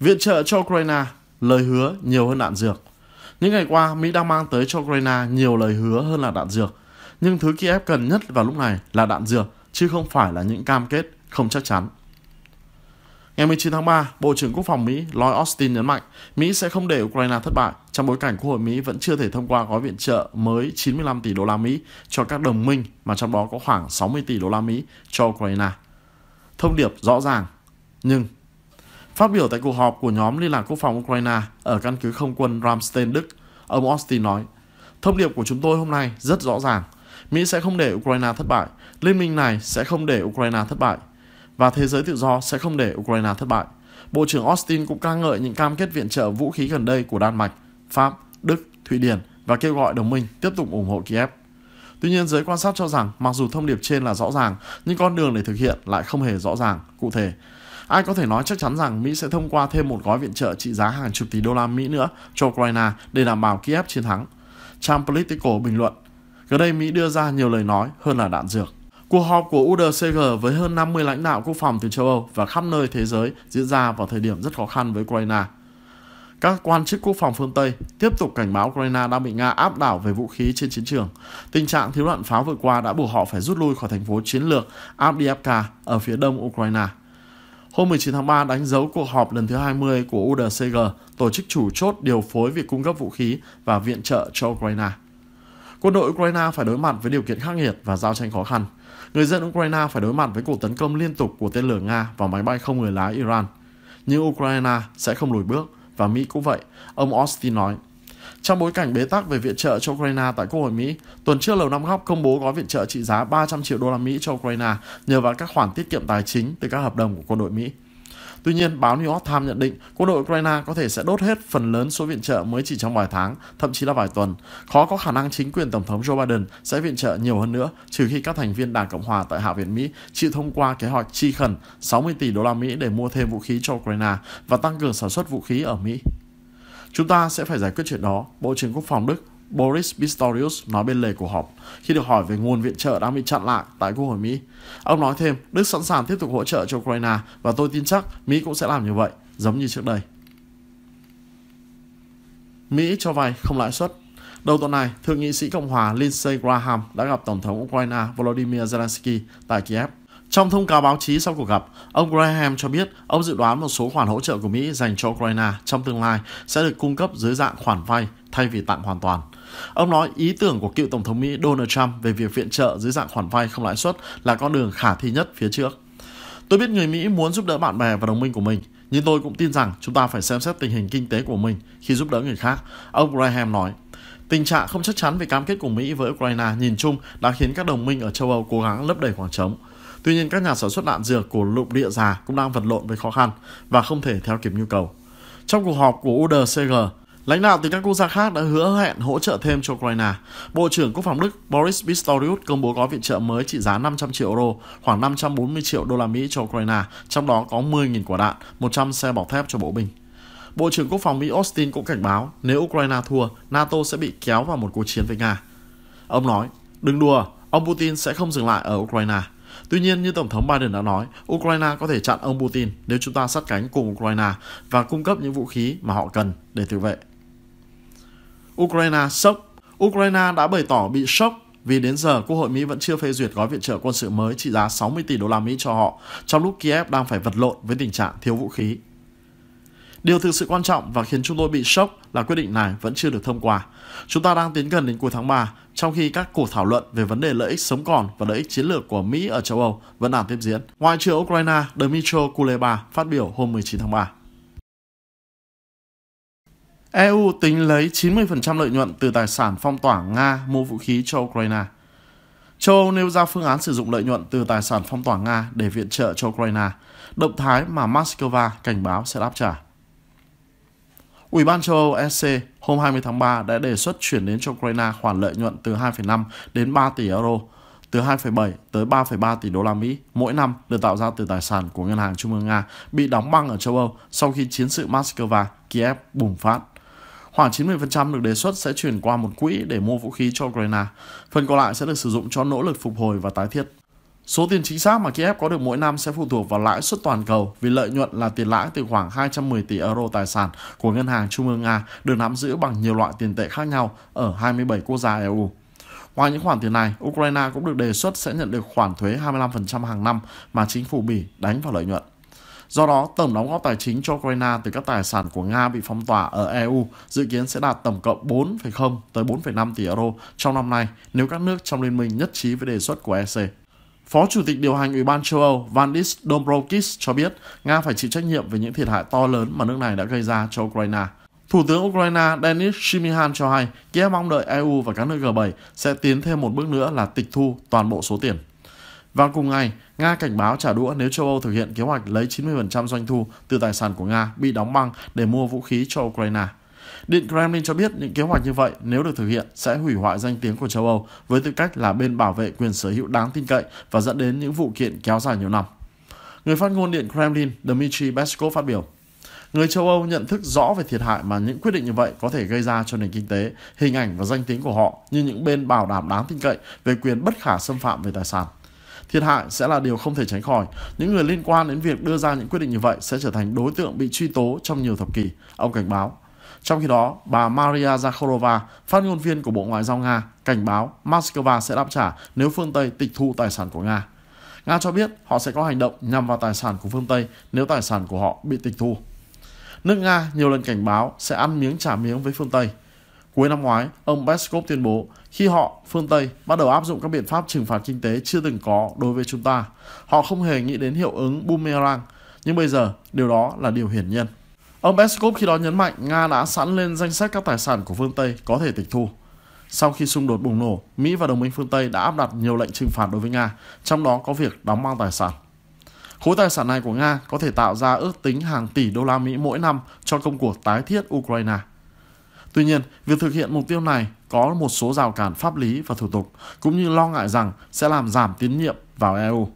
Viện trợ cho Ukraine, lời hứa nhiều hơn đạn dược. Những ngày qua, Mỹ đang mang tới cho Ukraine nhiều lời hứa hơn là đạn dược. Nhưng thứ Kiev cần nhất vào lúc này là đạn dược, chứ không phải là những cam kết không chắc chắn. Ngày 19 tháng 3, Bộ trưởng Quốc phòng Mỹ Lloyd Austin nhấn mạnh Mỹ sẽ không để Ukraine thất bại trong bối cảnh Quốc hội Mỹ vẫn chưa thể thông qua gói viện trợ mới 95 tỷ đô la Mỹ cho các đồng minh mà trong đó có khoảng 60 tỷ đô la Mỹ cho Ukraine. Thông điệp rõ ràng, nhưng Phát biểu tại cuộc họp của nhóm Liên lạc Quốc phòng Ukraine ở căn cứ không quân Ramstein, Đức, ông Austin nói, Thông điệp của chúng tôi hôm nay rất rõ ràng. Mỹ sẽ không để Ukraine thất bại, liên minh này sẽ không để Ukraine thất bại, và thế giới tự do sẽ không để Ukraine thất bại. Bộ trưởng Austin cũng ca ngợi những cam kết viện trợ vũ khí gần đây của Đan Mạch, Pháp, Đức, Thụy Điển và kêu gọi đồng minh tiếp tục ủng hộ Kiev. Tuy nhiên, giới quan sát cho rằng mặc dù thông điệp trên là rõ ràng, nhưng con đường để thực hiện lại không hề rõ ràng, cụ thể, Ai có thể nói chắc chắn rằng Mỹ sẽ thông qua thêm một gói viện trợ trị giá hàng chục tỷ đô la Mỹ nữa cho Ukraine để đảm bảo Kiev chiến thắng. Trang Political bình luận, gần đây Mỹ đưa ra nhiều lời nói hơn là đạn dược. Cuộc họp của UDCG với hơn 50 lãnh đạo quốc phòng từ châu Âu và khắp nơi thế giới diễn ra vào thời điểm rất khó khăn với Ukraine. Các quan chức quốc phòng phương Tây tiếp tục cảnh báo Ukraine đang bị Nga áp đảo về vũ khí trên chiến trường. Tình trạng thiếu đạn pháo vừa qua đã buộc họ phải rút lui khỏi thành phố chiến lược Avdiivka ở phía đông Ukraine. Hôm 19 tháng 3 đánh dấu cuộc họp lần thứ 20 của UDCG, tổ chức chủ chốt điều phối việc cung cấp vũ khí và viện trợ cho Ukraine. Quân đội Ukraine phải đối mặt với điều kiện khắc nghiệt và giao tranh khó khăn. Người dân Ukraine phải đối mặt với cuộc tấn công liên tục của tên lửa Nga và máy bay không người lái Iran. Nhưng Ukraine sẽ không lùi bước, và Mỹ cũng vậy, ông Austin nói. Trong bối cảnh bế tắc về viện trợ cho Ukraine tại Quốc hội Mỹ, tuần trước Lầu Năm Góc công bố gói viện trợ trị giá 300 triệu đô la Mỹ cho Ukraine nhờ vào các khoản tiết kiệm tài chính từ các hợp đồng của quân đội Mỹ. Tuy nhiên, báo New York Times nhận định quân đội Ukraine có thể sẽ đốt hết phần lớn số viện trợ mới chỉ trong vài tháng, thậm chí là vài tuần. Khó có khả năng chính quyền Tổng thống Joe Biden sẽ viện trợ nhiều hơn nữa, trừ khi các thành viên Đảng Cộng Hòa tại Hạ viện Mỹ chịu thông qua kế hoạch chi khẩn 60 tỷ đô la Mỹ để mua thêm vũ khí cho Ukraine và tăng cường sản xuất vũ khí ở Mỹ. Chúng ta sẽ phải giải quyết chuyện đó, Bộ trưởng Quốc phòng Đức Boris Pistorius nói bên lề cuộc họp khi được hỏi về nguồn viện trợ đang bị chặn lại tại Quốc hội Mỹ. Ông nói thêm, Đức sẵn sàng tiếp tục hỗ trợ cho Ukraine và tôi tin chắc Mỹ cũng sẽ làm như vậy, giống như trước đây. Mỹ cho vay không lãi suất Đầu tuần này, Thượng nghị sĩ Cộng hòa Lindsey Graham đã gặp Tổng thống Ukraine Volodymyr Zelensky tại Kiev. Trong thông cáo báo chí sau cuộc gặp, ông Graham cho biết ông dự đoán một số khoản hỗ trợ của Mỹ dành cho Ukraine trong tương lai sẽ được cung cấp dưới dạng khoản vay thay vì tặng hoàn toàn. Ông nói ý tưởng của cựu Tổng thống Mỹ Donald Trump về việc viện trợ dưới dạng khoản vay không lãi suất là con đường khả thi nhất phía trước. Tôi biết người Mỹ muốn giúp đỡ bạn bè và đồng minh của mình, nhưng tôi cũng tin rằng chúng ta phải xem xét tình hình kinh tế của mình khi giúp đỡ người khác, ông Graham nói. Tình trạng không chắc chắn về cam kết của Mỹ với Ukraine nhìn chung đã khiến các đồng minh ở châu Âu cố gắng lấp đầy khoảng trống. Tuy nhiên các nhà sản xuất đạn dược của lục địa già cũng đang vật lộn với khó khăn và không thể theo kịp nhu cầu. Trong cuộc họp của UDCG, lãnh đạo từ các quốc gia khác đã hứa hẹn hỗ trợ thêm cho Ukraine. Bộ trưởng Quốc phòng Đức Boris Pistorius công bố gói viện trợ mới trị giá 500 triệu euro, khoảng 540 triệu đô la Mỹ cho Ukraine, trong đó có 10.000 quả đạn, 100 xe bọc thép cho bộ binh. Bộ trưởng Quốc phòng Mỹ Austin cũng cảnh báo nếu Ukraine thua, NATO sẽ bị kéo vào một cuộc chiến với Nga. Ông nói, đừng đùa, ông Putin sẽ không dừng lại ở Ukraine. Tuy nhiên, như Tổng thống Biden đã nói, Ukraine có thể chặn ông Putin nếu chúng ta sát cánh cùng Ukraine và cung cấp những vũ khí mà họ cần để tự vệ. Ukraine sốc Ukraine đã bày tỏ bị sốc vì đến giờ Quốc hội Mỹ vẫn chưa phê duyệt gói viện trợ quân sự mới trị giá 60 tỷ đô la Mỹ cho họ, trong lúc Kiev đang phải vật lộn với tình trạng thiếu vũ khí. Điều thực sự quan trọng và khiến chúng tôi bị sốc là quyết định này vẫn chưa được thông qua. Chúng ta đang tiến gần đến cuối tháng 3 trong khi các cuộc thảo luận về vấn đề lợi ích sống còn và lợi ích chiến lược của Mỹ ở châu Âu vẫn đang tiếp diễn. Ngoại trưởng Ukraine Dmytro Kuleba phát biểu hôm 19 tháng 3. EU tính lấy 90% lợi nhuận từ tài sản phong tỏa Nga mua vũ khí cho Ukraine. Châu Âu nêu ra phương án sử dụng lợi nhuận từ tài sản phong tỏa Nga để viện trợ cho Ukraine, động thái mà Moscow cảnh báo sẽ đáp trả. Ủy ban châu Âu EC hôm 20 tháng 3 đã đề xuất chuyển đến cho Ukraine khoản lợi nhuận từ 2,5 đến 3 tỷ euro, từ 2,7 tới 3,3 tỷ đô la Mỹ mỗi năm được tạo ra từ tài sản của Ngân hàng Trung ương Nga bị đóng băng ở châu Âu sau khi chiến sự Moscow Kiev bùng phát. Khoảng 90% được đề xuất sẽ chuyển qua một quỹ để mua vũ khí cho Ukraine, phần còn lại sẽ được sử dụng cho nỗ lực phục hồi và tái thiết Số tiền chính xác mà Kiev có được mỗi năm sẽ phụ thuộc vào lãi suất toàn cầu vì lợi nhuận là tiền lãi từ khoảng 210 tỷ euro tài sản của Ngân hàng Trung ương Nga được nắm giữ bằng nhiều loại tiền tệ khác nhau ở 27 quốc gia EU. Ngoài những khoản tiền này, Ukraine cũng được đề xuất sẽ nhận được khoản thuế 25% hàng năm mà chính phủ Bỉ đánh vào lợi nhuận. Do đó, tổng đóng góp tài chính cho Ukraine từ các tài sản của Nga bị phong tỏa ở EU dự kiến sẽ đạt tổng cộng 4,0 tới 4,5 tỷ euro trong năm nay nếu các nước trong liên minh nhất trí với đề xuất của EC. Phó Chủ tịch điều hành Ủy ban châu Âu Vandis Dombrovskis cho biết Nga phải chịu trách nhiệm về những thiệt hại to lớn mà nước này đã gây ra cho Ukraine. Thủ tướng Ukraine Denis Shimihan cho hay Kiev mong đợi EU và các nước G7 sẽ tiến thêm một bước nữa là tịch thu toàn bộ số tiền. Và cùng ngày, Nga cảnh báo trả đũa nếu châu Âu thực hiện kế hoạch lấy 90% doanh thu từ tài sản của Nga bị đóng băng để mua vũ khí cho Ukraine. Điện Kremlin cho biết những kế hoạch như vậy nếu được thực hiện sẽ hủy hoại danh tiếng của châu Âu với tư cách là bên bảo vệ quyền sở hữu đáng tin cậy và dẫn đến những vụ kiện kéo dài nhiều năm. Người phát ngôn Điện Kremlin Dmitry Peskov phát biểu, Người châu Âu nhận thức rõ về thiệt hại mà những quyết định như vậy có thể gây ra cho nền kinh tế, hình ảnh và danh tiếng của họ như những bên bảo đảm đáng tin cậy về quyền bất khả xâm phạm về tài sản. Thiệt hại sẽ là điều không thể tránh khỏi. Những người liên quan đến việc đưa ra những quyết định như vậy sẽ trở thành đối tượng bị truy tố trong nhiều thập kỷ, ông cảnh báo. Trong khi đó, bà Maria Zakharova, phát ngôn viên của Bộ Ngoại giao Nga, cảnh báo Moscow sẽ đáp trả nếu phương Tây tịch thu tài sản của Nga. Nga cho biết họ sẽ có hành động nhằm vào tài sản của phương Tây nếu tài sản của họ bị tịch thu. Nước Nga nhiều lần cảnh báo sẽ ăn miếng trả miếng với phương Tây. Cuối năm ngoái, ông Peskov tuyên bố khi họ, phương Tây, bắt đầu áp dụng các biện pháp trừng phạt kinh tế chưa từng có đối với chúng ta. Họ không hề nghĩ đến hiệu ứng boomerang, nhưng bây giờ điều đó là điều hiển nhiên. Ông Peskov khi đó nhấn mạnh Nga đã sẵn lên danh sách các tài sản của phương Tây có thể tịch thu. Sau khi xung đột bùng nổ, Mỹ và đồng minh phương Tây đã áp đặt nhiều lệnh trừng phạt đối với Nga, trong đó có việc đóng băng tài sản. Khối tài sản này của Nga có thể tạo ra ước tính hàng tỷ đô la Mỹ mỗi năm cho công cuộc tái thiết Ukraine. Tuy nhiên, việc thực hiện mục tiêu này có một số rào cản pháp lý và thủ tục, cũng như lo ngại rằng sẽ làm giảm tín nhiệm vào EU.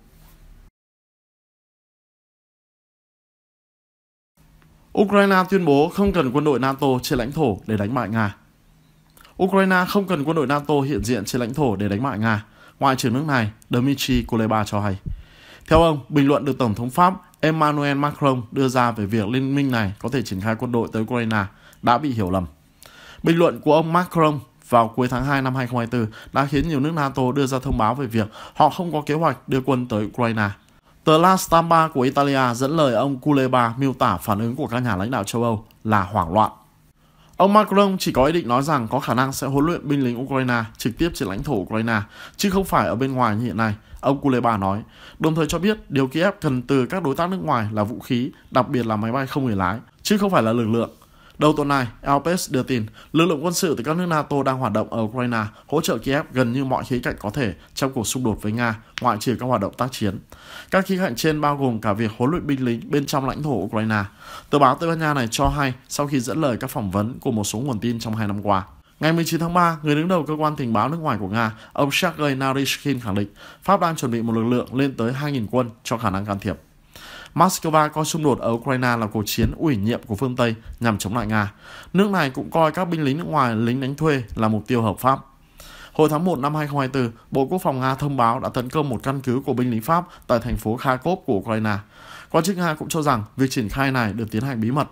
Ukraine tuyên bố không cần quân đội NATO trên lãnh thổ để đánh bại Nga. Ukraine không cần quân đội NATO hiện diện trên lãnh thổ để đánh bại Nga, Ngoại trưởng nước này Dmitry Kuleba cho hay. Theo ông, bình luận được Tổng thống Pháp Emmanuel Macron đưa ra về việc liên minh này có thể triển khai quân đội tới Ukraine đã bị hiểu lầm. Bình luận của ông Macron vào cuối tháng 2 năm 2024 đã khiến nhiều nước NATO đưa ra thông báo về việc họ không có kế hoạch đưa quân tới Ukraine Tờ La Stampa của Italia dẫn lời ông Kuleba miêu tả phản ứng của các nhà lãnh đạo châu Âu là hoảng loạn. Ông Macron chỉ có ý định nói rằng có khả năng sẽ huấn luyện binh lính Ukraine trực tiếp trên lãnh thổ Ukraine, chứ không phải ở bên ngoài như hiện nay, ông Kuleba nói, đồng thời cho biết điều Kiev cần từ các đối tác nước ngoài là vũ khí, đặc biệt là máy bay không người lái, chứ không phải là lực lượng. Đầu tuần này, Alpes đưa tin lực lượng quân sự từ các nước NATO đang hoạt động ở Ukraine hỗ trợ Kiev gần như mọi khía cạnh có thể trong cuộc xung đột với Nga, ngoại trừ các hoạt động tác chiến. Các khía cạnh trên bao gồm cả việc huấn luyện binh lính bên trong lãnh thổ Ukraine. Tờ báo Tây Ban Nha này cho hay sau khi dẫn lời các phỏng vấn của một số nguồn tin trong hai năm qua. Ngày 19 tháng 3, người đứng đầu cơ quan tình báo nước ngoài của Nga, ông Sergei Narishkin khẳng định Pháp đang chuẩn bị một lực lượng lên tới 2.000 quân cho khả năng can thiệp. Moscow coi xung đột ở Ukraine là cuộc chiến ủy nhiệm của phương Tây nhằm chống lại Nga. Nước này cũng coi các binh lính nước ngoài lính đánh thuê là mục tiêu hợp pháp. Hồi tháng 1 năm 2024, Bộ Quốc phòng Nga thông báo đã tấn công một căn cứ của binh lính Pháp tại thành phố Kharkov của Ukraine. Quan chức Nga cũng cho rằng việc triển khai này được tiến hành bí mật.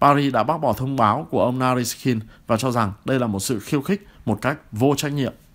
Paris đã bác bỏ thông báo của ông Naryshkin và cho rằng đây là một sự khiêu khích một cách vô trách nhiệm.